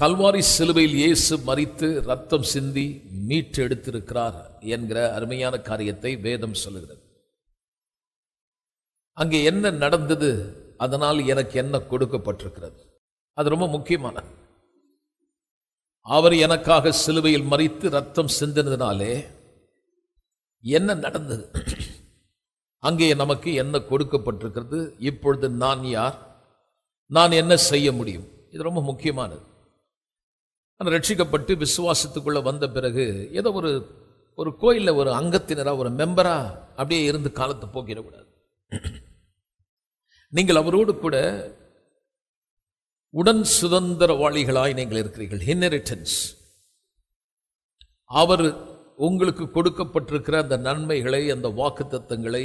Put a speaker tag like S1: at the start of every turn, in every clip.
S1: கல்வாரி சிலுவையில் இயேசு மறித்து ரத்தம் சிந்தி மீட்டு எடுத்திருக்கிறார் என்கிற அருமையான காரியத்தை வேதம் சொல்லுகிறது அங்கே என்ன நடந்தது அதனால் எனக்கு என்ன கொடுக்கப்பட்டிருக்கிறது அது ரொம்ப முக்கியமான அவர் எனக்காக சிலுவையில் மறித்து ரத்தம் சிந்தினதுனாலே என்ன நடந்தது அங்கே நமக்கு என்ன கொடுக்கப்பட்டிருக்கிறது இப்பொழுது நான் யார் நான் என்ன செய்ய முடியும் இது ரொம்ப முக்கியமானது ஆனால் ரட்சிக்கப்பட்டு விசுவாசத்துக்குள்ளே வந்த பிறகு ஏதோ ஒரு ஒரு கோயிலில் ஒரு அங்கத்தினராக ஒரு மெம்பராக அப்படியே இருந்து காலத்தை போக்கிடக்கூடாது நீங்கள் அவரோடு கூட உடன் சுதந்திரவாளிகளாய் நீங்கள் இருக்கிறீர்கள் இன்னரிட்டன்ஸ் அவர் உங்களுக்கு கொடுக்கப்பட்டிருக்கிற அந்த நன்மைகளை அந்த வாக்கு தத்துவங்களை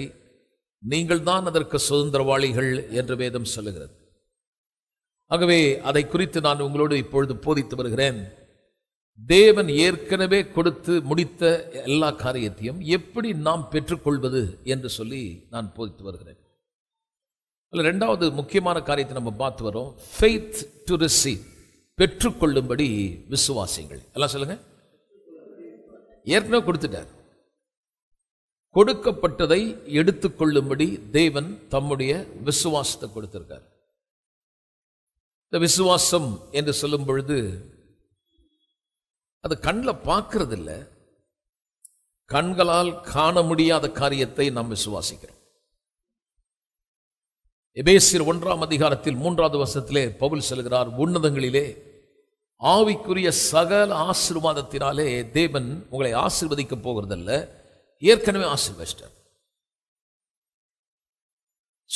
S1: நீங்கள் தான் அதற்கு சுதந்திரவாளிகள் என்று வேதம் சொல்லுகிறது ஆகவே அதை குறித்து நான் உங்களோடு இப்பொழுது போதித்து வருகிறேன் தேவன் ஏற்கனவே கொடுத்து முடித்த எல்லா காரியத்தையும் எப்படி நாம் பெற்றுக்கொள்வது என்று சொல்லி நான் போதித்து வருகிறேன் அதில் ரெண்டாவது முக்கியமான காரியத்தை நம்ம பார்த்து வரோம் ஃபெய்த் டு ரிசீவ் பெற்றுக்கொள்ளும்படி விசுவாசிங்கள் எல்லாம் சொல்லுங்கள் ஏற்கனவே கொடுத்துட்டார் கொடுக்கப்பட்டதை எடுத்துக்கொள்ளும்படி தேவன் தம்முடைய விசுவாசத்தை கொடுத்திருக்கார் இந்த விசுவாசம் என்று சொல்லும் பொழுது அது கண்ணில் பார்க்கறதில்ல கண்களால் காண முடியாத காரியத்தை நாம் விசுவாசிக்கிறோம் எபேசியர் ஒன்றாம் அதிகாரத்தில் மூன்றாவது வருஷத்திலே பவுல் செல்கிறார் உன்னதங்களிலே ஆவிக்குரிய சகல ஆசிர்வாதத்தினாலே தேவன் உங்களை ஆசிர்வதிக்க போகிறதல்ல ஏற்கனவே ஆசிர்வதிச்சிட்டார்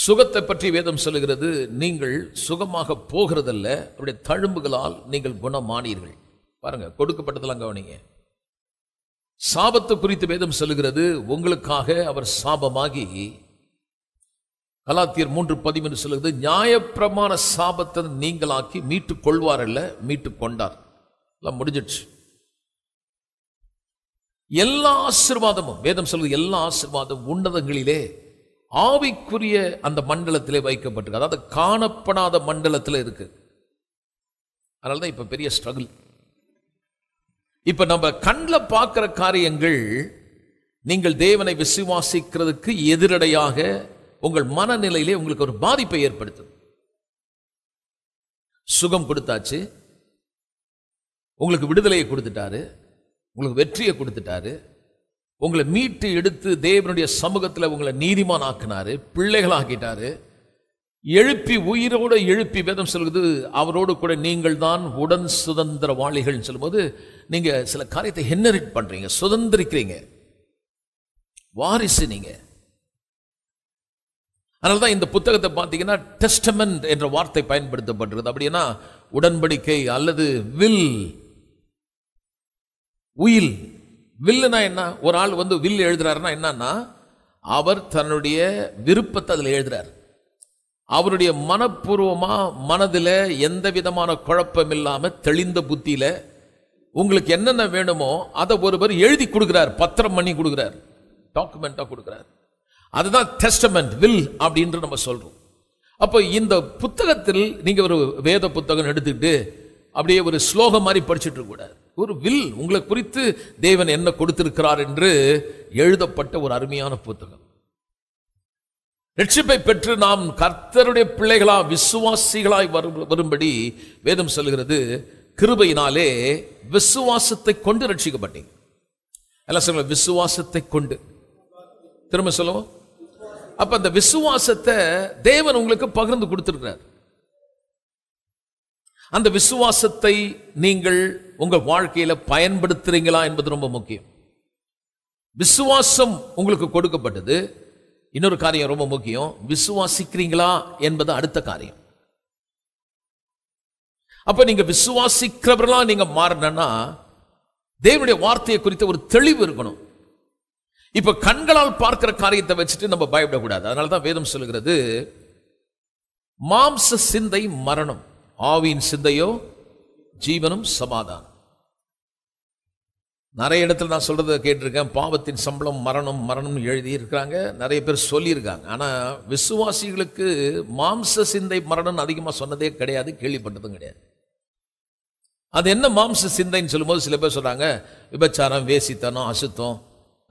S1: சுகத்தை பற்றி வேதம் சொல்லுகிறது நீங்கள் சுகமாக போகிறதல்ல அப்படி தழும்புகளால் நீங்கள் குணமானீர்கள் பாருங்க கொடுக்கப்பட்டதெல்லாம் கவனிங்க சாபத்து குறித்து வேதம் சொல்லுகிறது உங்களுக்காக அவர் சாபமாகி கலாத்தியர் மூன்று பதிமூணு சொல்லுகிறது நியாயப்பிரமான சாபத்தை நீங்களாக்கி மீட்டு கொள்வார் அல்ல மீட்டுக் கொண்டார் முடிஞ்சிடுச்சு எல்லா ஆசிர்வாதமும் வேதம் சொல்வது எல்லா ஆசிர்வாதம் உன்னதங்களிலே ஆவிக்குரிய அந்த மண்டலத்திலே வைக்கப்பட்டிருக்கு அதாவது காணப்படாத மண்டலத்தில் இருக்குது அதனால தான் இப்போ பெரிய ஸ்ட்ரகிள் இப்போ நம்ம கண்ணில் பார்க்குற காரியங்கள் நீங்கள் தேவனை விசுவாசிக்கிறதுக்கு எதிரடையாக உங்கள் மனநிலையிலே உங்களுக்கு ஒரு பாதிப்பை ஏற்படுத்தும் சுகம் கொடுத்தாச்சு உங்களுக்கு விடுதலையை கொடுத்துட்டாரு உங்களுக்கு வெற்றியை கொடுத்துட்டாரு உங்களை மீட்டு எடுத்து தேவனுடைய சமூகத்தில் உங்களை நீதிமான் ஆக்கினாரு பிள்ளைகளாக்கிட்டாரு எழுப்பி உயிரோடு எழுப்பி வேதம் சொல்கிறது அவரோடு கூட நீங்கள் தான் உடன் சுதந்திரவாளிகள்னு சொல்லும்போது நீங்கள் சில காரியத்தை ஹென்னரிட் பண்ணுறீங்க சுதந்திரிக்கிறீங்க வாரிசு நீங்கள் அதனால தான் இந்த புத்தகத்தை பார்த்தீங்கன்னா டெஸ்டமெண்ட் என்ற வார்த்தை பயன்படுத்தப்படுறது அப்படின்னா உடன்படிக்கை அல்லது வில் உயில் வில்லுனா என்ன ஒரு ஆள் வந்து வில் எழுதுறாருன்னா என்னன்னா அவர் தன்னுடைய விருப்பத்தை அதில் எழுதுறார் அவருடைய மனப்பூர்வமாக மனதில் எந்த விதமான குழப்பம் இல்லாமல் தெளிந்த புத்தியில் உங்களுக்கு என்னென்ன வேணுமோ அதை ஒருவர் எழுதி கொடுக்குறார் பத்திரம் பண்ணி கொடுக்குறார் டாக்குமெண்ட்டாக கொடுக்குறார் அதுதான் டெஸ்டமெண்ட் வில் அப்படின்ட்டு நம்ம சொல்கிறோம் அப்போ இந்த புத்தகத்தில் நீங்கள் ஒரு வேத புத்தகம் எடுத்துக்கிட்டு அப்படியே ஒரு ஸ்லோகம் மாதிரி படிச்சுட்டு கூடாது ஒரு வில் உங்களை குறித்து தேவன் என்ன கொடுத்திருக்கிறார் என்று எழுதப்பட்ட ஒரு அருமையான புத்தகம் ரட்சிப்பை பெற்று நாம் கர்த்தருடைய பிள்ளைகளா விசுவாசிகளாய் வரும்படி வேதம் சொல்கிறது கிருபையினாலே விசுவாசத்தை கொண்டு ரட்சிக்கப்பட்டீங்க எல்லாம் விசுவாசத்தை கொண்டு திரும்ப சொல்லுவோம் அப்ப அந்த விசுவாசத்தை தேவன் உங்களுக்கு பகிர்ந்து கொடுத்துருக்கிறார் அந்த விசுவாசத்தை நீங்கள் உங்கள் வாழ்க்கையில் பயன்படுத்துறீங்களா என்பது ரொம்ப முக்கியம் விசுவாசம் உங்களுக்கு கொடுக்கப்பட்டது இன்னொரு காரியம் ரொம்ப முக்கியம் விசுவாசிக்கிறீங்களா என்பது அடுத்த காரியம் அப்ப நீங்க விசுவாசிக்கிறவர்களா நீங்க மாறினா தேவனுடைய வார்த்தையை குறித்த ஒரு தெளிவு இருக்கணும் இப்ப கண்களால் பார்க்கிற காரியத்தை வச்சுட்டு நம்ம பயப்படக்கூடாது அதனால தான் வேதம் சொல்லுகிறது மாம்ச சிந்தை மரணம் ஆவியின் சிந்தையோ ஜீவனும் சமாதானம் நிறைய இடத்துல நான் சொல்கிறத கேட்டிருக்கேன் பாவத்தின் சம்பளம் மரணம் மரணம் இருக்கிறாங்க நிறைய பேர் சொல்லியிருக்காங்க ஆனால் விசுவாசிகளுக்கு மாம்ச சிந்தை மரணம்னு அதிகமாக சொன்னதே கிடையாது கேள்விப்பட்டதும் கிடையாது அது என்ன மாம்ச சிந்தைன்னு சொல்லும்போது சில பேர் சொல்கிறாங்க விபச்சாரம் வேசித்தனம் அசுத்தம்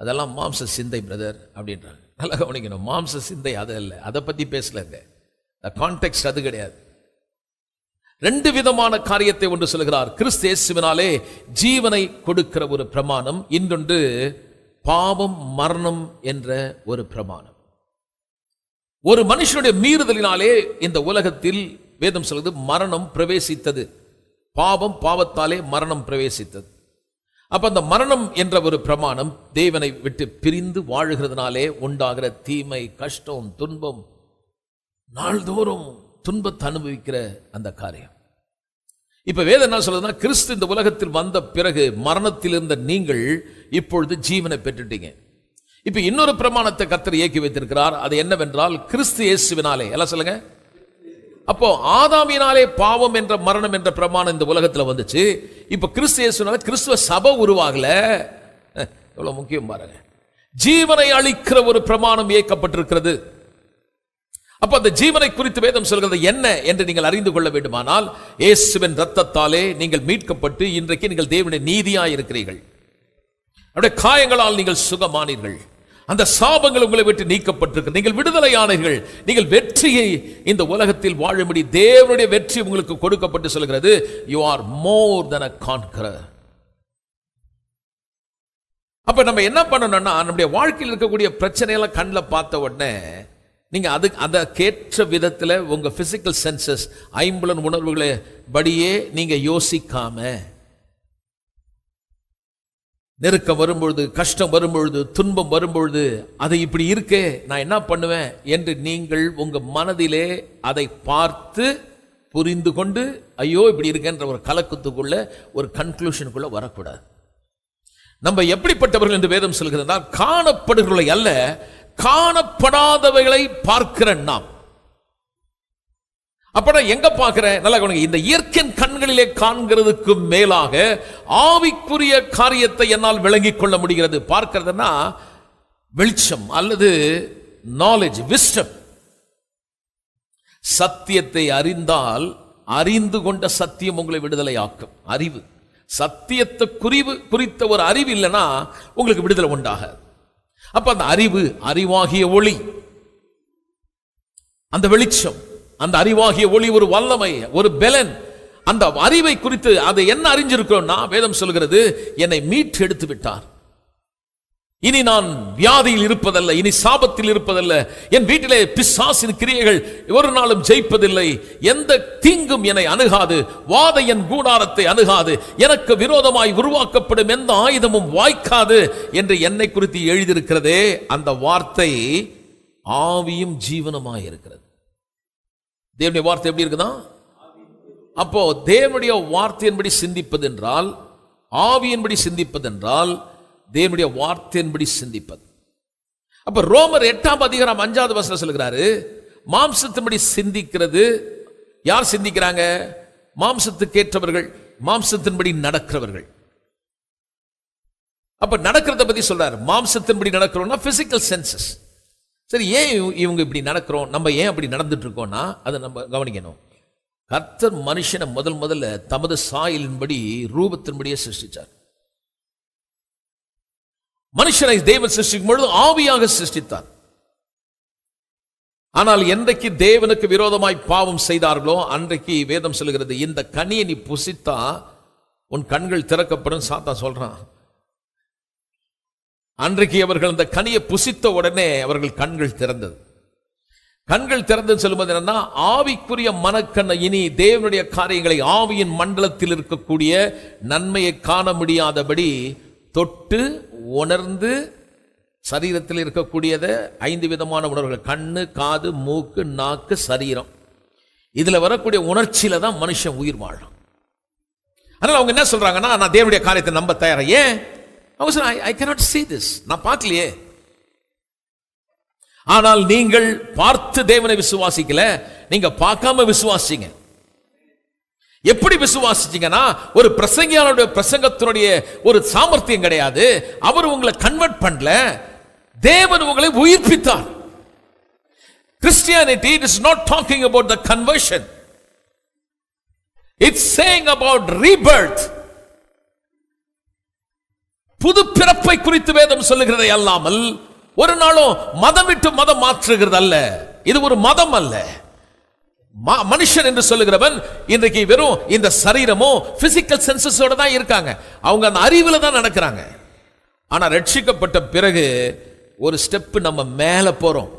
S1: அதெல்லாம் மாம்ச சிந்தை பிரதர் அப்படின்றாங்க நல்லா கவனிக்கணும் மாம்ச சிந்தை அது இல்லை அதை பற்றி பேசலங்க கான்டெக்ட் அது கிடையாது ரெண்டு விதமான காரியத்தை ஒன்று சொல்கிறார் கிறிஸ்து இயேசுவினாலே ஜீவனை கொடுக்கிற ஒரு பிரமாணம் இன்னொன்று பாவம் மரணம் என்ற ஒரு பிரமாணம் ஒரு மனுஷனுடைய மீறுதலினாலே இந்த உலகத்தில் வேதம் சொல்வது மரணம் பிரவேசித்தது பாவம் பாவத்தாலே மரணம் பிரவேசித்தது அப்ப அந்த மரணம் என்ற ஒரு பிரமாணம் தேவனை விட்டு பிரிந்து வாழுகிறதுனாலே உண்டாகிற தீமை கஷ்டம் துன்பம் நாள்தோறும் துன்பத்தை அனுபவிக்கிற அந்த காரியம் இப்போ வேதம் என்ன சொல்றதுன்னா கிறிஸ்து இந்த உலகத்தில் வந்த பிறகு மரணத்தில் இருந்த நீங்கள் இப்பொழுது ஜீவனை பெற்றுட்டீங்க இப்போ இன்னொரு பிரமாணத்தை கத்தர் இயக்கி வைத்திருக்கிறார் அது என்னவென்றால் கிறிஸ்து இயேசுவினாலே எல்லாம் சொல்லுங்க அப்போ ஆதாமினாலே பாவம் என்ற மரணம் என்ற பிரமாணம் இந்த உலகத்தில் வந்துச்சு இப்போ கிறிஸ்து இயேசுனால கிறிஸ்துவ சபை உருவாகல எவ்வளோ முக்கியம் பாருங்க ஜீவனை அளிக்கிற ஒரு பிரமாணம் இயக்கப்பட்டிருக்கிறது அப்ப அந்த ஜீவனை குறித்து வேதம் சொல்கிறது என்ன என்று நீங்கள் அறிந்து கொள்ள வேண்டுமானால் இயேசுவின் ரத்தத்தாலே நீங்கள் மீட்கப்பட்டு இன்றைக்கு நீங்கள் தேவனுடைய நீதியாக இருக்கிறீர்கள் அப்படியே காயங்களால் நீங்கள் சுகமானீர்கள் அந்த சாபங்கள் உங்களை விட்டு நீக்கப்பட்டிருக்கு நீங்கள் விடுதலை ஆனீர்கள் நீங்கள் வெற்றியை இந்த உலகத்தில் வாழும்படி தேவனுடைய வெற்றி உங்களுக்கு கொடுக்கப்பட்டு சொல்கிறது யூ ஆர் மோர் தன் அ அப்ப நம்ம என்ன பண்ணணும்னா நம்முடைய வாழ்க்கையில் இருக்கக்கூடிய பிரச்சனையெல்லாம் கண்ணில் பார்த்த உடனே நீங்கள் அது அதை கேற்ற விதத்தில் உங்கள் ஃபிசிக்கல் சென்சஸ் ஐம்புலன் உணர்வுகளை படியே நீங்கள் யோசிக்காம நெருக்கம் வரும்பொழுது கஷ்டம் வரும்பொழுது துன்பம் வரும்பொழுது அது இப்படி இருக்கே நான் என்ன பண்ணுவேன் என்று நீங்கள் உங்கள் மனதிலே அதை பார்த்து புரிந்து கொண்டு ஐயோ இப்படி இருக்கேன்ற ஒரு கலக்கத்துக்குள்ள ஒரு கன்க்ளூஷனுக்குள்ள வரக்கூடாது நம்ம எப்படிப்பட்டவர்கள் என்று வேதம் சொல்கிறதுனால் காணப்படுகிறவர்களை அல்ல காணப்படாதவைகளை பார்க்கிற நாம் அப்புறம் எங்க பார்க்கிற நல்லா கவனிங்க இந்த இயற்கையின் கண்களிலே காண்கிறதுக்கு மேலாக ஆவிக்குரிய காரியத்தை என்னால் விளங்கிக் கொள்ள முடிகிறது பார்க்கிறதுனா வெளிச்சம் அல்லது நாலேஜ் விஸ்டம் சத்தியத்தை அறிந்தால் அறிந்து கொண்ட சத்தியம் உங்களை விடுதலை ஆக்கும் அறிவு சத்தியத்தை குறிவு குறித்த ஒரு அறிவு இல்லைன்னா உங்களுக்கு விடுதலை உண்டாகாது அப்ப அந்த அறிவு அறிவாகிய ஒளி அந்த வெளிச்சம் அந்த அறிவாகிய ஒளி ஒரு வல்லமை ஒரு பெலன் அந்த அறிவை குறித்து அதை என்ன அறிஞ்சிருக்கிறோம்னா வேதம் சொல்கிறது என்னை மீட்டு எடுத்து விட்டார் இனி நான் வியாதியில் இருப்பதல்ல இனி சாபத்தில் இருப்பதல்ல என் வீட்டிலே பிசாசின் கிரியைகள் ஒரு நாளும் ஜெயிப்பதில்லை எந்த தீங்கும் என்னை அணுகாது வாத என் கூடாரத்தை அணுகாது எனக்கு விரோதமாய் உருவாக்கப்படும் எந்த ஆயுதமும் வாய்க்காது என்று என்னை குறித்து எழுதியிருக்கிறதே அந்த வார்த்தை ஆவியும் ஜீவனமாய் இருக்கிறது தேவனுடைய வார்த்தை எப்படி இருக்குதா அப்போ தேவனுடைய வார்த்தையின்படி சிந்திப்பதென்றால் ஆவியின்படி சிந்திப்பதென்றால் தேவனுடைய வார்த்தையின்படி சிந்திப்பது அப்ப ரோமர் எட்டாம் அதிகாரம் அஞ்சாவது வசனம் சொல்லுகிறாரு மாம்சத்தின்படி சிந்திக்கிறது யார் சிந்திக்கிறாங்க மாம்சத்துக்கேற்றவர்கள் மாம்சத்தின்படி நடக்கிறவர்கள் அப்ப நடக்கிறத பத்தி சொல்றாரு மாம்சத்தின்படி நடக்கிறோம்னா பிசிக்கல் சென்சஸ் சரி ஏன் இவங்க இப்படி நடக்கிறோம் நம்ம ஏன் அப்படி நடந்துட்டு இருக்கோம்னா அதை நம்ம கவனிக்கணும் கர்த்தர் மனுஷனை முதல் முதல்ல தமது சாயலின்படி ரூபத்தின்படியே சிருஷ்டிச்சார் மனுஷனை தேவன் சிருஷ்டிக்கும் பொழுது ஆவியாக சிருஷ்டித்தார் ஆனால் என்றைக்கு தேவனுக்கு விரோதமாய் பாவம் செய்தார்களோ அன்றைக்கு வேதம் சொல்கிறது இந்த கனியை நீ புசித்தா உன் கண்கள் திறக்கப்படும் சாத்தா சொல்றான் அன்றைக்கு அவர்கள் அந்த கனியை புசித்த உடனே அவர்கள் கண்கள் திறந்தது கண்கள் திறந்து சொல்லும்போது என்னன்னா ஆவிக்குரிய மனக்கண்ண இனி தேவனுடைய காரியங்களை ஆவியின் மண்டலத்தில் இருக்கக்கூடிய நன்மையை காண முடியாதபடி தொட்டு உணர்ந்து சரீரத்தில் இருக்கக்கூடியதை ஐந்து விதமான உணர்வுகள் கண்ணு காது மூக்கு நாக்கு சரீரம் இதில் வரக்கூடிய உணர்ச்சியில் தான் மனுஷன் உயிர் வாழும் அதனால் அவங்க என்ன சொல்கிறாங்கன்னா நான் தேவனுடைய காரியத்தை நம்ப தயாரா ஏன் அவங்க sir I cannot see this நான் பார்க்கலையே ஆனால் நீங்கள் பார்த்து தேவனை விசுவாசிக்கல நீங்கள் பார்க்காம விசுவாசிங்க எப்படி விசுவாசிச்சிங்கன்னா ஒரு பிரசங்கியாளருடைய பிரசங்கத்தினுடைய ஒரு சாமர்த்தியம் கிடையாது அவர் உங்களை கன்வெர்ட் பண்ணல தேவன் உங்களை உயிர்ப்பித்தார் Christianity it is not talking about the conversion it's saying about rebirth புது பிறப்பை குறித்து வேதம் சொல்லுகிறதை அல்லாமல் ஒரு நாளும் மதம் விட்டு மதம் மாற்றுகிறது அல்ல இது ஒரு மதம் அல்ல மனுஷன் என்று சொல்லுகிறவன் இன்றைக்கு வெறும் இந்த சரீரமோ பிசிக்கல் சென்சஸோட தான் இருக்காங்க அவங்க அந்த அறிவில் தான் நடக்கிறாங்க ஆனால் ரட்சிக்கப்பட்ட பிறகு ஒரு ஸ்டெப்பு நம்ம மேலே போகிறோம்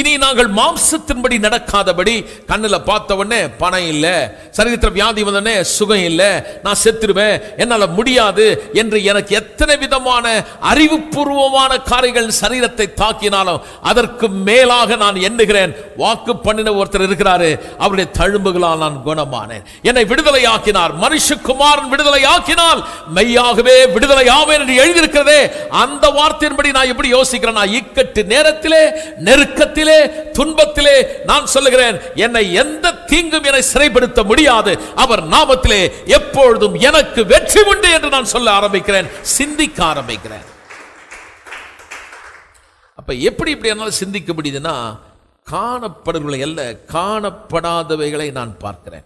S1: இனி நாங்கள் மாம்சத்தின்படி நடக்காதபடி கண்ணில் பார்த்த உடனே பணம் இல்லை சரீரத்தில் வியாதி வந்தோடனே சுகம் இல்லை நான் செத்துருவேன் என்னால் முடியாது என்று எனக்கு எத்தனை விதமான அறிவுபூர்வமான காரியங்கள் சரீரத்தை தாக்கினாலும் அதற்கு மேலாக நான் எண்ணுகிறேன் வாக்கு பண்ணின ஒருத்தர் இருக்கிறாரு அவருடைய தழும்புகளால் நான் குணமானேன் என்னை விடுதலை ஆக்கினார் மனுஷகுமாரன் விடுதலை ஆக்கினால் மெய்யாகவே விடுதலை ஆவேன் என்று எழுதியிருக்கிறதே அந்த வார்த்தையின்படி நான் எப்படி யோசிக்கிறேன் நான் இக்கட்டு நேரத்திலே நெருக்கத்தில் கஷ்டத்திலே துன்பத்திலே நான் சொல்லுகிறேன் என்னை எந்த தீங்கும் என்னை சிறைப்படுத்த முடியாது அவர் நாமத்திலே எப்பொழுதும் எனக்கு வெற்றி உண்டு என்று நான் சொல்ல ஆரம்பிக்கிறேன் சிந்திக்க ஆரம்பிக்கிறேன் அப்ப எப்படி இப்படி என்னால் சிந்திக்க முடியுதுன்னா காணப்படுகளை அல்ல காணப்படாதவைகளை நான் பார்க்கிறேன்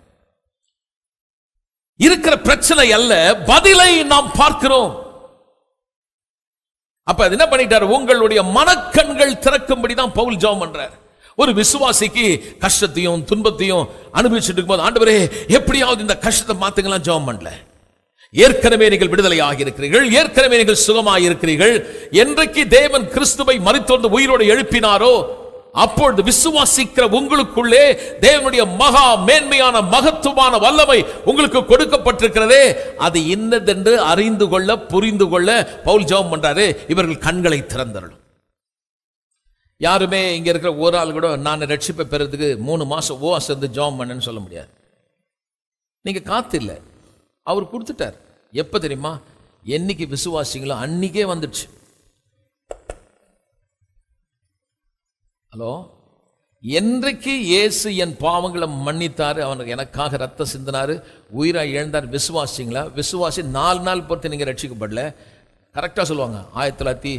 S1: இருக்கிற பிரச்சனை அல்ல பதிலை நாம் பார்க்கிறோம் அப்ப என்ன பண்ணிட்டார் உங்களுடைய மனக்கண்கள் திறக்கும்படி தான் பவுல் ஜோ பண்றார் ஒரு விசுவாசிக்கு கஷ்டத்தையும் துன்பத்தையும் அனுபவிச்சுட்டு இருக்கும்போது ஆண்டவரே எப்படியாவது இந்த கஷ்டத்தை மாத்துங்களாம் ஜெபம் பண்ணல ஏற்கனவே நீங்கள் விடுதலை ஆகியிருக்கிறீர்கள் ஏற்கனவே நீங்கள் சுகமாக இருக்கிறீர்கள் என்றைக்கு தேவன் கிறிஸ்துவை மறித்தோர்ந்து உயிரோடு எழுப்பினாரோ அப்பொழுது விசுவாசிக்கிற உங்களுக்குள்ளே தேவனுடைய மகா மேன்மையான மகத்துவமான வல்லமை உங்களுக்கு கொடுக்கப்பட்டிருக்கிறதே அது இன்னதென்று அறிந்து கொள்ள புரிந்து கொள்ள பவுல் ஜெபம் பண்றாரு இவர்கள் கண்களை திறந்தரணும் யாருமே இங்க இருக்கிற ஒரு ஆள் கூட நான் ரட்சிப்பை பெறதுக்கு மூணு மாசம் ஓ சேர்ந்து ஜெபம் பண்ணேன்னு சொல்ல முடியாது நீங்க காத்து இல்லை அவர் கொடுத்துட்டார் எப்ப தெரியுமா என்னைக்கு விசுவாசிங்களோ அன்னைக்கே வந்துடுச்சு ஹலோ என்றைக்கு இயேசு என் பாவங்களை மன்னித்தார் அவனுக்கு எனக்காக ரத்த சிந்தினார் உயிராக இழந்தார் விசுவாசிங்களா விசுவாசி நாலு நாள் பொறுத்து நீங்கள் ரட்சிக்கப்படல கரெக்டாக சொல்லுவாங்க ஆயிரத்தி தொள்ளாயிரத்தி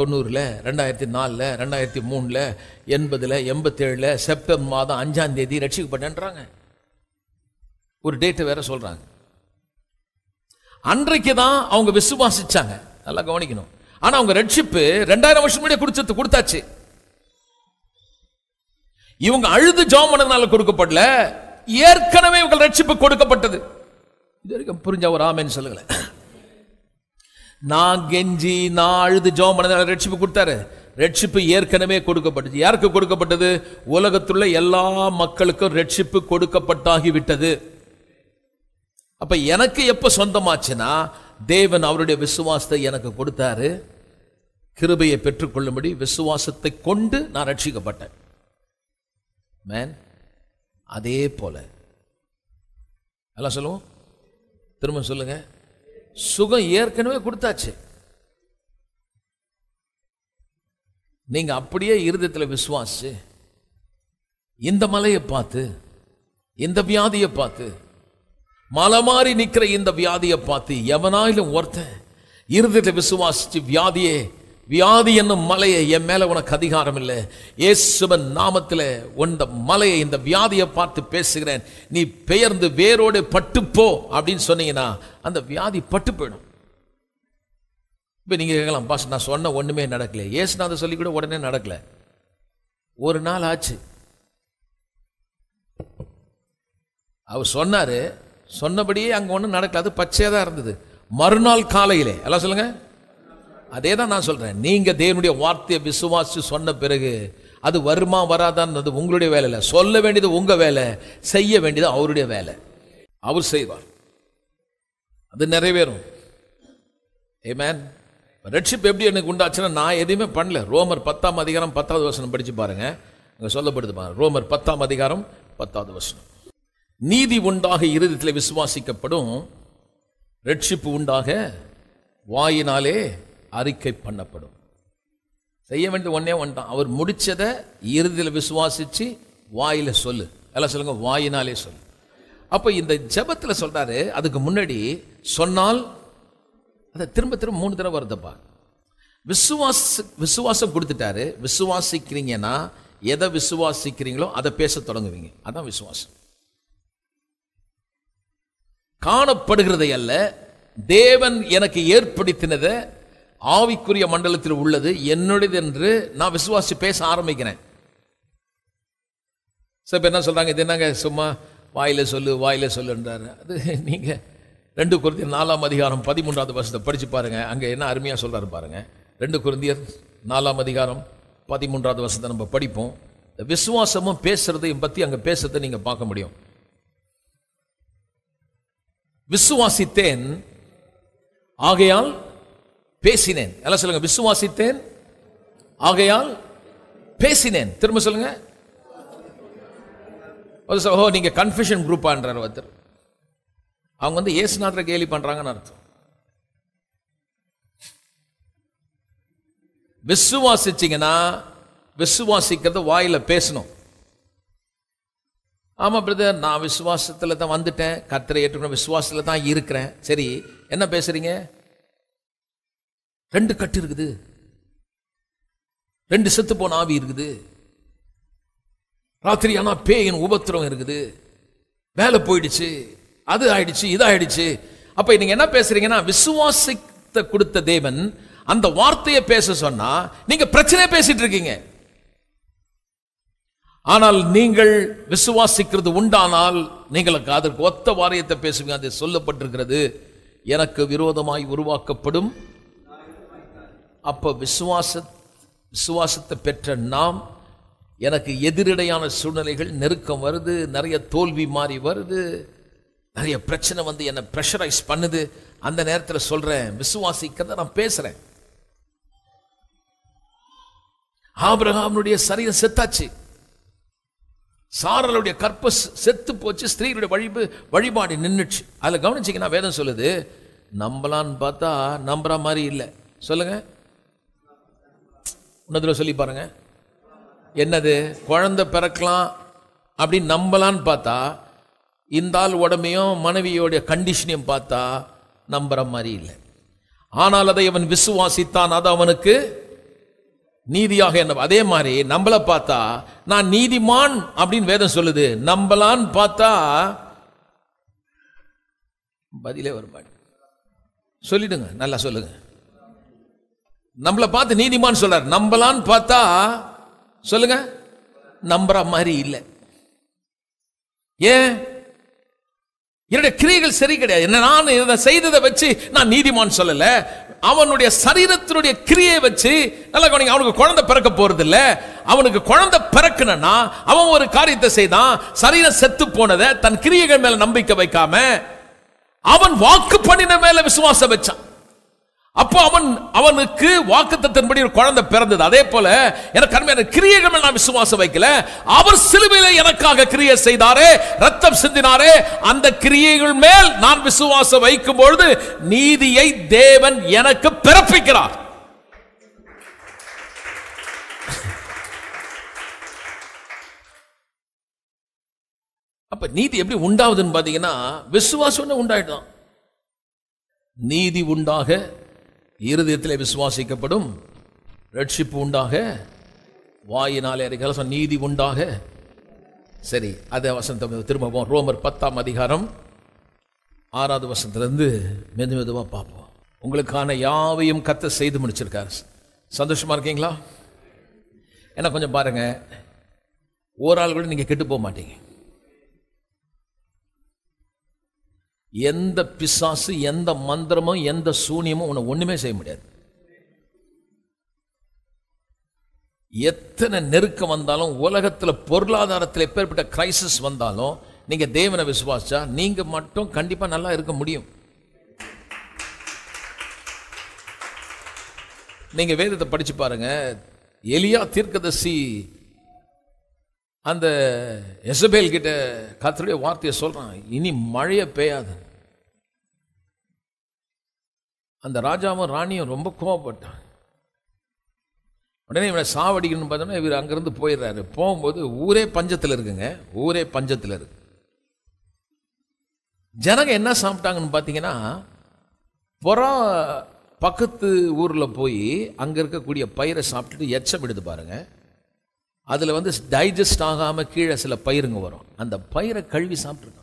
S1: தொண்ணூறில் ரெண்டாயிரத்தி நாலில் ரெண்டாயிரத்தி மூணில் எண்பதில் எண்பத்தேழில் செப்டம்பர் மாதம் அஞ்சாம் தேதி ரட்சிக்கப்பட்டேன்றாங்க ஒரு டேட்டை வேற சொல்கிறாங்க அன்றைக்கு தான் அவங்க விசுவாசிச்சாங்க நல்லா கவனிக்கணும் ஆனால் அவங்க ரட்சிப்பு ரெண்டாயிரம் வருஷம் முன்னாடியே குடிச்சது கொடுத்தாச்சு இவங்க அழுது ஜோம் பண்ணதுனால கொடுக்கப்படல ஏற்கனவே இவங்க ரட்சிப்பு கொடுக்கப்பட்டது இது வரைக்கும் புரிஞ்ச ஒரு ஆமேன்னு சொல்லுங்களேன் நான் கெஞ்சி நான் அழுது ஜோம் பண்ணதுனால ரட்சிப்பு கொடுத்தாரு ரட்சிப்பு ஏற்கனவே கொடுக்கப்பட்டது யாருக்கு கொடுக்கப்பட்டது உலகத்துள்ள எல்லா மக்களுக்கும் ரட்சிப்பு விட்டது அப்போ எனக்கு எப்போ சொந்தமாச்சுன்னா தேவன் அவருடைய விசுவாசத்தை எனக்கு கொடுத்தாரு கிருபையை பெற்றுக்கொள்ளும்படி விசுவாசத்தை கொண்டு நான் ரட்சிக்கப்பட்டேன் மேன் அதே போல எல்லாம் சொல்லுவோம் திரும்ப சொல்லுங்க சுகம் ஏற்கனவே கொடுத்தாச்சு நீங்க அப்படியே இருதயத்தில் விசுவாசி இந்த மலையை பார்த்து இந்த வியாதியை பார்த்து மலை மாறி நிற்கிற இந்த வியாதியை பார்த்து எவனாயிலும் ஒருத்தன் இருதயத்தை விசுவாசிச்சு வியாதியே வியாதி என்னும் மலையை என் மேலே உனக்கு அதிகாரம் இல்லை இயேசுவன் நாமத்தில் உன் மலையை இந்த வியாதியை பார்த்து பேசுகிறேன் நீ பெயர்ந்து வேரோடு பட்டுப்போ அப்படின்னு சொன்னீங்கன்னா அந்த வியாதி பட்டு போயிடும் இப்போ நீங்கள் கேட்கலாம் பாஸ் நான் சொன்ன ஒன்றுமே நடக்கல நான் சொல்லி கூட உடனே நடக்கலை ஒரு நாள் ஆச்சு அவர் சொன்னார் சொன்னபடியே அங்கே ஒன்றும் நடக்கல அது பச்சையாக தான் இருந்தது மறுநாள் காலையிலே எல்லாம் சொல்லுங்கள் அதே தான் நான் சொல்கிறேன் நீங்கள் தேவனுடைய வார்த்தையை விசுவாசி சொன்ன பிறகு அது வருமா வராதான்னு அது உங்களுடைய வேலை இல்லை சொல்ல வேண்டியது உங்கள் வேலை செய்ய வேண்டியது அவருடைய வேலை அவர் செய்வார் அது நிறைவேறும் ஏமேன் ரட்சிப்பு எப்படி எனக்கு உண்டாச்சுன்னா நான் எதுவுமே பண்ணல ரோமர் பத்தாம் அதிகாரம் பத்தாவது வசனம் படித்து பாருங்கள் அங்கே சொல்லப்படுது பாருங்க ரோமர் பத்தாம் அதிகாரம் பத்தாவது வசனம் நீதி உண்டாக இறுதியத்தில் விசுவாசிக்கப்படும் ரட்சிப்பு உண்டாக வாயினாலே அறிக்கை பண்ணப்படும் செய்ய வேண்டிய ஒன்னே ஒன் அவர் முடித்ததை இறுதியில் விசுவாசித்து வாயில் சொல்லு எல்லாம் சொல்லுங்க வாயினாலே சொல்லு அப்போ இந்த ஜபத்தில் சொல்கிறாரு அதுக்கு முன்னாடி சொன்னால் அதை திரும்ப திரும்ப மூணு தடவை வருதப்பா விசுவாச விசுவாசம் கொடுத்துட்டாரு விசுவாசிக்கிறீங்கன்னா எதை விசுவாசிக்கிறீங்களோ அதை பேச தொடங்குவீங்க அதான் விசுவாசம் காணப்படுகிறதை அல்ல தேவன் எனக்கு ஏற்படுத்தினதை ஆவிக்குரிய மண்டலத்தில் உள்ளது என்னுடையது என்று நான் விசுவாசி பேச ஆரம்பிக்கிறேன் சார் என்ன சொல்கிறாங்க இது என்னங்க சும்மா வாயில சொல்லு வாயில சொல்லுன்றாரு அது நீங்கள் ரெண்டு குருந்தியர் நாலாம் அதிகாரம் பதிமூன்றாவது வருஷத்தை படித்து பாருங்கள் அங்கே என்ன அருமையாக சொல்றாரு பாருங்கள் ரெண்டு குருந்தியர் நாலாம் அதிகாரம் பதிமூன்றாவது வருஷத்தை நம்ம படிப்போம் விசுவாசமும் பேசுகிறதையும் பற்றி அங்கே பேசுறதை நீங்கள் பார்க்க முடியும் விசுவாசித்தேன் ஆகையால் பேசினேன் எல்லாம் சொல்லுங்க விசுவாசித்தேன் ஆகையால் பேசினேன் திரும்ப சொல்லுங்க ஓ நீங்க கன்ஃபியூஷன் குரூப்பான்ற ஒருத்தர் அவங்க வந்து ஏசுநாதரை கேலி பண்றாங்கன்னு அர்த்தம் விசுவாசிச்சிங்கன்னா விசுவாசிக்கிறது வாயில் பேசணும் ஆமாம் பிரதர் நான் விசுவாசத்தில் தான் வந்துட்டேன் கத்திரை ஏற்றுக்கணும் விசுவாசத்தில் தான் இருக்கிறேன் சரி என்ன பேசுகிறீங்க ரெண்டு கட்டு இருக்குது ரெண்டு செத்து போன ஆவி இருக்குது ராத்திரி ஆனால் பேயின் உபத்திரம் இருக்குது வேலை போயிடுச்சு அது ஆயிடுச்சு இதாயிடுச்சு அப்போ நீங்கள் என்ன பேசுறீங்கன்னா விசுவாசத்தை கொடுத்த தேவன் அந்த வார்த்தையை பேச சொன்னா நீங்க பிரச்சனையை பேசிட்டு இருக்கீங்க ஆனால் நீங்கள் விசுவாசிக்கிறது உண்டானால் நீங்களுக்கு அதற்கு ஒத்த வாரியத்தை பேசுவீங்க அது சொல்லப்பட்டிருக்கிறது எனக்கு விரோதமாய் உருவாக்கப்படும் அப்போ விசுவாச விசுவாசத்தை பெற்ற நாம் எனக்கு எதிரடையான சூழ்நிலைகள் நெருக்கம் வருது நிறைய தோல்வி மாறி வருது நிறைய பிரச்சனை வந்து என்னை ப்ரெஷரைஸ் பண்ணுது அந்த நேரத்தில் சொல்கிறேன் விசுவாசிக்கிறத நான் பேசுகிறேன் ஆபிரகாமனுடைய சரீரம் செத்தாச்சு சாரலுடைய கற்ப செத்து போச்சு ஸ்திரீகளுடைய வழிபு வழிபாடு நின்றுச்சு அதில் கவனிச்சிங்கன்னா வேதம் சொல்லுது நம்பலான்னு பார்த்தா நம்புற மாதிரி இல்லை சொல்லுங்கள் இன்னத்தில் சொல்லி பாருங்கள் என்னது குழந்தை பிறக்கலாம் அப்படின்னு நம்பலான்னு பார்த்தா இந்த ஆள் உடமையும் மனைவியோடைய கண்டிஷனையும் பார்த்தா நம்புற மாதிரி இல்லை ஆனால் அதை அவன் விசுவாசித்தான் அது அவனுக்கு நீதியாக என்ன அதே மாதிரி நம்மளை பார்த்தா நான் நீதிமான் அப்படின்னு வேதம் சொல்லுது நம்பலான்னு பார்த்தா பதிலே வருமாடு சொல்லிடுங்க நல்லா சொல்லுங்கள் நம்மளை பார்த்து நீதிமான் சொல்றார் நம்மளான்னு பார்த்தா சொல்லுங்க நம்புற மாதிரி இல்லை ஏன் என்னுடைய கிரியைகள் சரி கிடையாது என்ன நான் இதை செய்ததை வச்சு நான் நீதிமான் சொல்லல அவனுடைய சரீரத்தினுடைய கிரியை வச்சு நல்லா கவனிங்க அவனுக்கு குழந்தை பிறக்க போறது இல்ல அவனுக்கு குழந்தை பிறக்கணும்னா அவன் ஒரு காரியத்தை செய்தான் சரீரம் செத்து போனதை தன் கிரியைகள் மேல நம்பிக்கை வைக்காம அவன் வாக்கு பண்ணின மேல விசுவாசம் வச்சான் அப்போ அவன் அவனுக்கு வாக்குத்தத்தின்படி ஒரு குழந்தை பிறந்தது அதே போல எனக்கு அருமையான கிரியைகள் நான் விசுவாசம் வைக்கல அவர் சிலுவையில எனக்காக கிரியை செய்தாரே ரத்தம் சிந்தினாரே அந்த கிரியைகள் மேல் நான் விசுவாசம் வைக்கும் பொழுது நீதியை தேவன் எனக்கு பிறப்பிக்கிறார் அப்ப நீதி எப்படி உண்டாகுதுன்னு பாத்தீங்கன்னா விசுவாசம் உண்டாயிட்டான் நீதி உண்டாக இருதயத்தில் விசுவாசிக்கப்படும் ரட்சிப்பு உண்டாக வாயினாலே கலசம் நீதி உண்டாக சரி அதை வசந்தம் திரும்பவும் ரோமர் பத்தாம் அதிகாரம் ஆறாவது வசனத்துலேருந்து மெது மெதுவாக பார்ப்போம் உங்களுக்கான யாவையும் கத்த செய்து முடிச்சிருக்காரு சந்தோஷமாக இருக்கீங்களா ஏன்னா கொஞ்சம் பாருங்கள் ஓராள் கூட நீங்கள் கெட்டு போக மாட்டீங்க எந்த பிசாசு எந்த மந்திரமும் எந்த சூனியமும் உன்னை ஒன்றுமே செய்ய முடியாது எத்தனை நெருக்கம் வந்தாலும் உலகத்தில் பொருளாதாரத்தில் எப்பேற்பட்ட கிரைசிஸ் வந்தாலும் நீங்கள் தேவனை விசுவாசா நீங்கள் மட்டும் கண்டிப்பாக நல்லா இருக்க முடியும் நீங்கள் வேதத்தை படித்து பாருங்கள் எலியா தீர்க்கதர்சி அந்த எசபேல் கிட்ட கத்தருடைய வார்த்தையை சொல்கிறான் இனி மழையை பெய்யாது அந்த ராஜாவும் ராணியும் ரொம்ப கோவப்பட்டான் உடனே இவனை சாவடிக்கணும்னு பார்த்தோன்னா இவர் அங்கேருந்து போயிடுறாரு போகும்போது ஊரே பஞ்சத்தில் இருக்குங்க ஊரே பஞ்சத்தில் இருக்கு ஜனங்க என்ன சாப்பிட்டாங்கன்னு பார்த்தீங்கன்னா புறா பக்கத்து ஊரில் போய் அங்கே இருக்கக்கூடிய பயிரை சாப்பிட்டுட்டு எச்சம் எடுத்து பாருங்கள் அதில் வந்து டைஜஸ்ட் ஆகாமல் கீழே சில பயிருங்க வரும் அந்த பயிரை கழுவி சாப்பிட்ருக்காங்க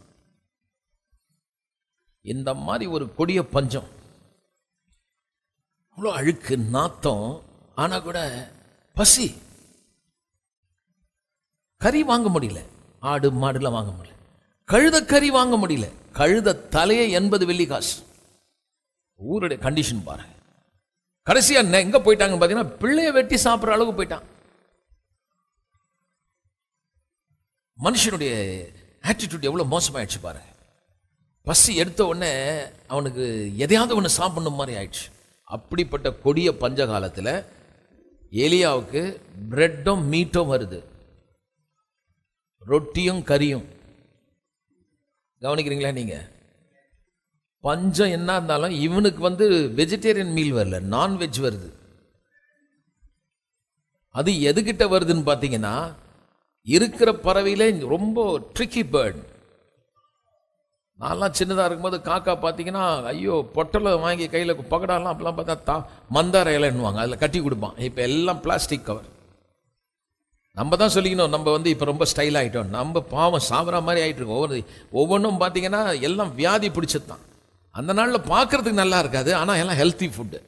S1: இந்த மாதிரி ஒரு கொடிய பஞ்சம் அவ்வளோ அழுக்கு நாத்தம் ஆனால் கூட பசி கறி வாங்க முடியல ஆடு மாடுலாம் வாங்க முடியல கழுத கறி வாங்க முடியல கழுத தலையை எண்பது வெள்ளி காசு ஊருடைய கண்டிஷன் பாருங்க கடைசியாக எங்கே போயிட்டாங்க பார்த்தீங்கன்னா பிள்ளைய வெட்டி சாப்பிட்ற அளவுக்கு போயிட்டான் மனுஷனுடைய ஆட்டிடியூட் எவ்வளோ மோசமாயிடுச்சு பாரு பசி எடுத்த உடனே அவனுக்கு எதையாவது ஒன்று சாப்பிடணும் மாதிரி ஆயிடுச்சு அப்படிப்பட்ட கொடிய பஞ்ச காலத்தில் எலியாவுக்கு பிரெட்டும் மீட்டும் வருது ரொட்டியும் கறியும் கவனிக்கிறீங்களா நீங்கள் பஞ்சம் என்ன இருந்தாலும் இவனுக்கு வந்து வெஜிடேரியன் மீல் வரல நான்வெஜ் வருது அது எதுக்கிட்ட வருதுன்னு பார்த்தீங்கன்னா இருக்கிற பறவையிலே ரொம்ப ட்ரிக்கி பேர்ட் நான்லாம் சின்னதாக இருக்கும்போது காக்கா பார்த்தீங்கன்னா ஐயோ பொட்டலை வாங்கி கையில் பகடாலாம் அப்பெல்லாம் பார்த்தா தா மந்தார இலைன்னுவாங்க அதில் கட்டி கொடுப்பான் இப்போ எல்லாம் பிளாஸ்டிக் கவர் நம்ம தான் சொல்லிக்கணும் நம்ம வந்து இப்போ ரொம்ப ஸ்டைல் ஆகிட்டோம் நம்ம பாவம் சாப்பிட்ற மாதிரி ஆகிட்டு இருக்கோம் ஒவ்வொரு ஒவ்வொன்றும் பார்த்தீங்கன்னா எல்லாம் வியாதி பிடிச்சது தான் அந்த நாளில் பார்க்குறதுக்கு நல்லா இருக்காது ஆனால் எல்லாம் ஹெல்த்தி ஃபுட்டு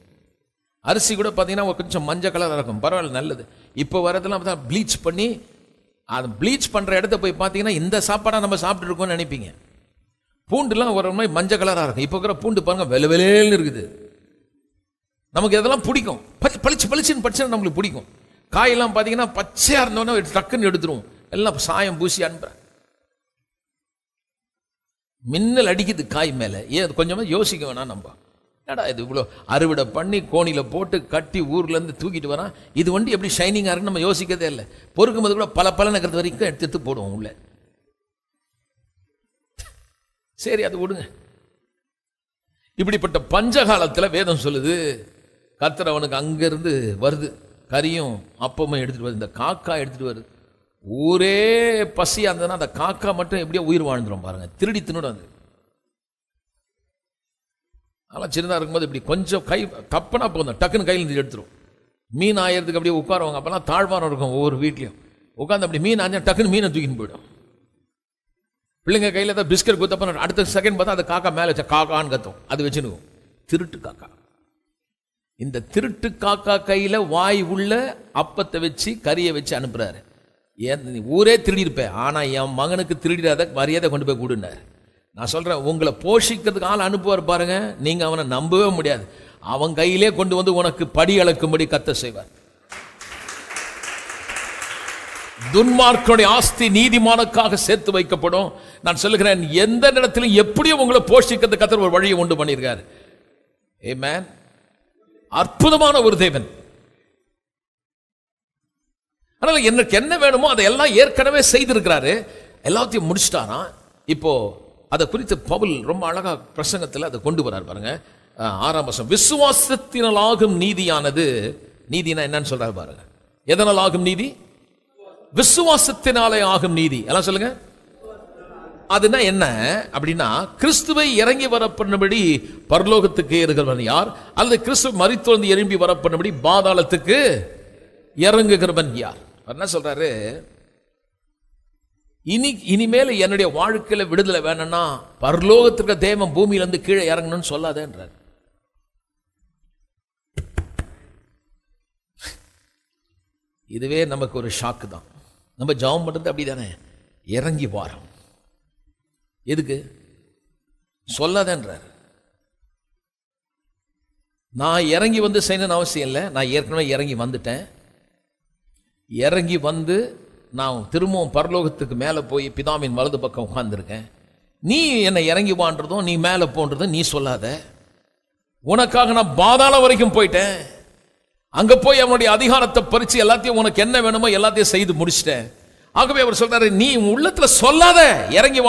S1: அரிசி கூட பார்த்தீங்கன்னா கொஞ்சம் மஞ்சள் கலராக இருக்கும் பரவாயில்ல நல்லது இப்போ வரதெல்லாம் பார்த்தா ப்ளீச் பண்ணி அது ப்ளீச் பண்ணுற இடத்த போய் பார்த்தீங்கன்னா இந்த சாப்பாடாக நம்ம சாப்பிட்டுருக்கோம்னு நினைப்பீங்க பூண்டுலாம் ஒரு மாதிரி மஞ்சள் கலராக இருக்கும் இப்போ இருக்கிற பூண்டு பாருங்கள் வெலு வெளியேன்னு இருக்குது நமக்கு இதெல்லாம் பிடிக்கும் பச்சை பளிச்சு பளிச்சுன்னு பச்சை நம்மளுக்கு பிடிக்கும் காயெல்லாம் பார்த்தீங்கன்னா பச்சையாக இருந்தோன்னா டக்குன்னு எடுத்துருவோம் எல்லாம் சாயம் பூசி அனுப்புகிறேன் மின்னல் அடிக்குது காய் மேலே ஏன் கொஞ்சமாக யோசிக்க வேணாம் நம்ம என்னடா இது இவ்வளோ அறுவடை பண்ணி கோணியில் போட்டு கட்டி ஊர்லேருந்து தூக்கிட்டு வரான் இது வண்டி எப்படி ஷைனிங்காக இருக்குன்னு நம்ம யோசிக்கதே இல்லை பொறுக்கும் போது கூட பல பல நகரத்து வரைக்கும் எடுத்து எடுத்து போடுவோம் உள்ள சரி அது விடுங்க இப்படிப்பட்ட பஞ்சகாலத்தில் வேதம் சொல்லுது கத்தர் அவனுக்கு அங்கேருந்து வருது கரியும் அப்பமும் எடுத்துகிட்டு வருது இந்த காக்கா எடுத்துகிட்டு வருது ஊரே பசியாக இருந்ததுன்னா அந்த காக்கா மட்டும் எப்படியோ உயிர் வாழ்ந்துடும் பாருங்கள் திருடி தின்னுடும் அது ஆனால் சின்னதாக இருக்கும்போது இப்படி கொஞ்சம் கை தப்புனா போதும் டக்குன்னு கையில் எடுத்துரும் மீன் ஆயிரத்துக்கு அப்படியே உட்காருவாங்க அப்போலாம் தாழ்வாரம் இருக்கும் ஒவ்வொரு வீட்லேயும் உட்காந்து அப்படி மீன் ஆஞ்சா டக்குன்னு மீனை தூக்கின்னு போயிடும் பிள்ளைங்க கையில் தான் பிஸ்கட் குத்தப்ப அடுத்த செகண்ட் பார்த்தா அது காக்கா மேலே வச்சா காக்கான்னு கத்தும் அது வச்சுனுக்கும் திருட்டு காக்கா இந்த திருட்டு காக்கா கையில் வாய் உள்ள அப்பத்தை வச்சு கறியை வச்சு அனுப்புகிறாரு ஏன் ஊரே திருடியிருப்பேன் ஆனால் என் மகனுக்கு திருடிடாத மரியாதை கொண்டு போய் கொடுனாரு நான் சொல்கிறேன் உங்களை போஷிக்கிறதுக்கு ஆள் அனுப்புவார் பாருங்க நீங்கள் அவனை நம்பவே முடியாது அவன் கையிலே கொண்டு வந்து உனக்கு படி அளக்கும்படி கத்த செய்வார் துன்மார்க்கனுடைய ஆஸ்தி நீதிமானுக்காக சேர்த்து வைக்கப்படும் நான் சொல்லுகிறேன் எந்த இடத்திலும் எப்படியும் உங்களை போஷிக்கிறது கத்தர் ஒரு வழியை உண்டு பண்ணியிருக்காரு ஏ மேன் அற்புதமான ஒரு தேவன் அதனால் எனக்கு என்ன வேணுமோ அதை எல்லாம் ஏற்கனவே செய்திருக்கிறாரு எல்லாத்தையும் முடிச்சிட்டாரா இப்போ அதை குறித்து பவுல் ரொம்ப அழகாக பிரசங்கத்தில் அதை கொண்டு வரார் பாருங்க ஆறாம் வருஷம் விசுவாசத்தினாலாகும் நீதியானது நீதினா என்னன்னு சொல்றாரு பாருங்க எதனால் ஆகும் நீதி விசுவாசத்தினாலே ஆகும் நீதி எல்லாம் சொல்லுங்க அதுனா என்ன அப்படின்னா கிறிஸ்துவை இறங்கி வர பண்ணபடி பரலோகத்துக்கு ஏறுகிறவன் யார் அல்லது கிறிஸ்துவ மறித்தொழுந்து எழும்பி வரப்பண்ணபடி பாதாளத்துக்கு இறங்குகிறவன் யார் என்ன சொல்றாரு இனி இனிமேல் என்னுடைய வாழ்க்கையில் விடுதலை வேணும்னா பரலோகத்திற்கு தேவம் பூமியிலேருந்து கீழே இறங்கணும்னு சொல்லாதேன்றார் இதுவே நமக்கு ஒரு ஷாக்கு தான் நம்ம ஜபம் பண்ணுறது அப்படி தானே இறங்கி வாரம் எதுக்கு சொல்லாதேன்றார் நான் இறங்கி வந்து செய்யணும்னு அவசியம் இல்லை நான் ஏற்கனவே இறங்கி வந்துட்டேன் இறங்கி வந்து நான் திரும்பவும் பரலோகத்துக்கு மேலே போய் பிதாமின் வலது பக்கம் உட்காந்துருக்கேன் நீ என்னை இறங்கி நீ மேலே போன்றதும் நீ சொல்லாத உனக்காக நான் பாதாள வரைக்கும் போயிட்டேன் அங்கே போய் அவனுடைய அதிகாரத்தை பறித்து எல்லாத்தையும் உனக்கு என்ன வேணுமோ எல்லாத்தையும் செய்து முடிச்சிட்டேன் ஆகவே அவர் சொல்றாரு நீ உள்ளத்துல சொல்லாத இறங்கி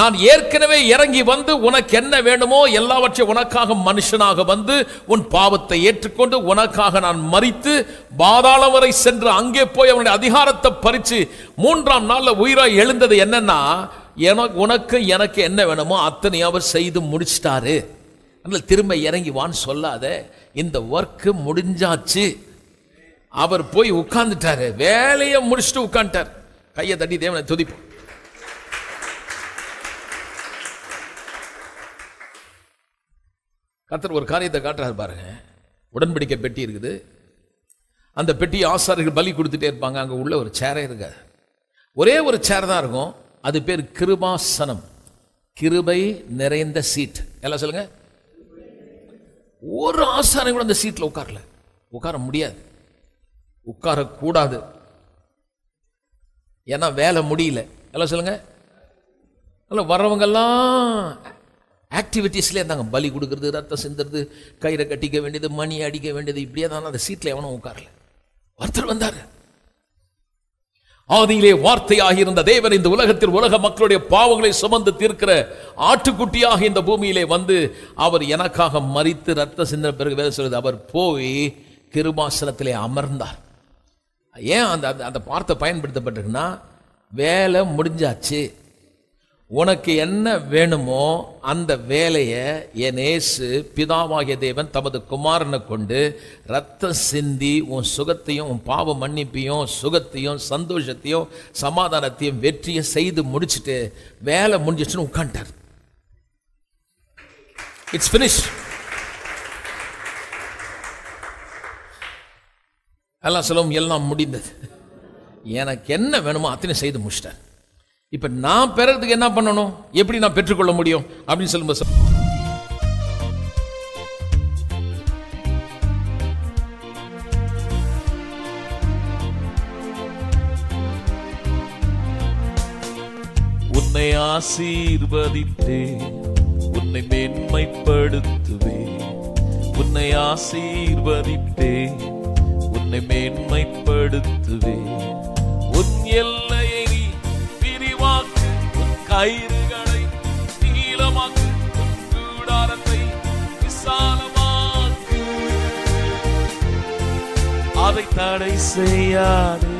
S1: நான் ஏற்கனவே இறங்கி வந்து உனக்கு என்ன வேணுமோ எல்லாவற்றையும் உனக்காக மனுஷனாக வந்து உன் பாவத்தை ஏற்றுக்கொண்டு உனக்காக நான் மறித்து பாதாளம் வரை சென்று அங்கே போய் அவனுடைய அதிகாரத்தை பறித்து மூன்றாம் நாளில் உயிராய் எழுந்தது என்னன்னா உனக்கு எனக்கு என்ன வேணுமோ அத்தனை அவர் செய்து முடிச்சிட்டாரு அதனால் திரும்ப இறங்கி வான்னு சொல்லாத இந்த ஒர்க்கு முடிஞ்சாச்சு அவர் போய் உட்கார்ந்துட்டாரு வேலையை முடிச்சுட்டு உட்காந்துட்டார் கையை தட்டி தேவனை துதிப்போம் கத்தர் ஒரு காரியத்தை காட்டுறாரு பாருங்க உடன்படிக்கை பெட்டி இருக்குது அந்த பெட்டி ஆசாரிகள் பலி கொடுத்துட்டே இருப்பாங்க அங்கே உள்ள ஒரு சேரே இருக்காது ஒரே ஒரு சேர் தான் இருக்கும் அது பேர் கிருபாசனம் கிருபை நிறைந்த சீட் எல்லாம் சொல்லுங்க ஒரு ஆசாரம் கூட அந்த சீட்டில் உட்காரல உட்கார முடியாது உட்காரக்கூடாது ஏன்னா வேலை முடியல எல்லாம் சொல்லுங்கள் எல்லாம் வர்றவங்கெல்லாம் ஆக்டிவிட்டீஸ்லேயே இருந்தாங்க பலி கொடுக்குறது ரத்தம் சிந்துறது கயிறை கட்டிக்க வேண்டியது மணி அடிக்க வேண்டியது இப்படியே தான் அந்த சீட்டில் எவனும் உட்காரல ஒருத்தர் வந்தார் ஆதியிலே வார்த்தையாக இருந்த தேவன் இந்த உலகத்தில் உலக மக்களுடைய பாவங்களை சுமந்து தீர்க்கிற ஆட்டுக்குட்டியாக இந்த பூமியிலே வந்து அவர் எனக்காக மறித்து ரத்த சிந்தன பிறகு வேலை சொல்வது அவர் போய் கிருபாசனத்திலே அமர்ந்தார் ஏன் அந்த அந்த வார்த்தை பயன்படுத்தப்பட்டிருக்குன்னா வேலை முடிஞ்சாச்சு உனக்கு என்ன வேணுமோ அந்த வேலையை என் ஏசு பிதாவாகிய தேவன் தமது குமாரனை கொண்டு ரத்தம் சிந்தி உன் சுகத்தையும் உன் பாவ மன்னிப்பையும் சுகத்தையும் சந்தோஷத்தையும் சமாதானத்தையும் வெற்றியும் செய்து முடிச்சுட்டு வேலை முடிஞ்சிச்சுன்னு உட்காண்டார் இட்ஸ் ஃபினிஷ் எல்லாம் சொல்லவும் எல்லாம் முடிந்தது எனக்கு என்ன வேணுமோ அத்தனை செய்து முடிச்சிட்டேன் இப்போ நான் பெறதுக்கு என்ன பண்ணணும் எப்படி நான் பெற்றுக்கொள்ள முடியும் அப்படின்னு சொல்லும்போது உன்னை ஆசீர்வதித்தே உன்னை மேன்மைப்படுத்துவேன் உன்னை ஆசீர்வதித்தேன் உன்னை மேன்மைப்படுத்துவேன் உன் எல்லையை நீ விரிவாக்கு உன் கயிறுகளை நீளமாக்கு உன் கூடாரத்தை விசாலமாக்கு அதை தடை செய்யாது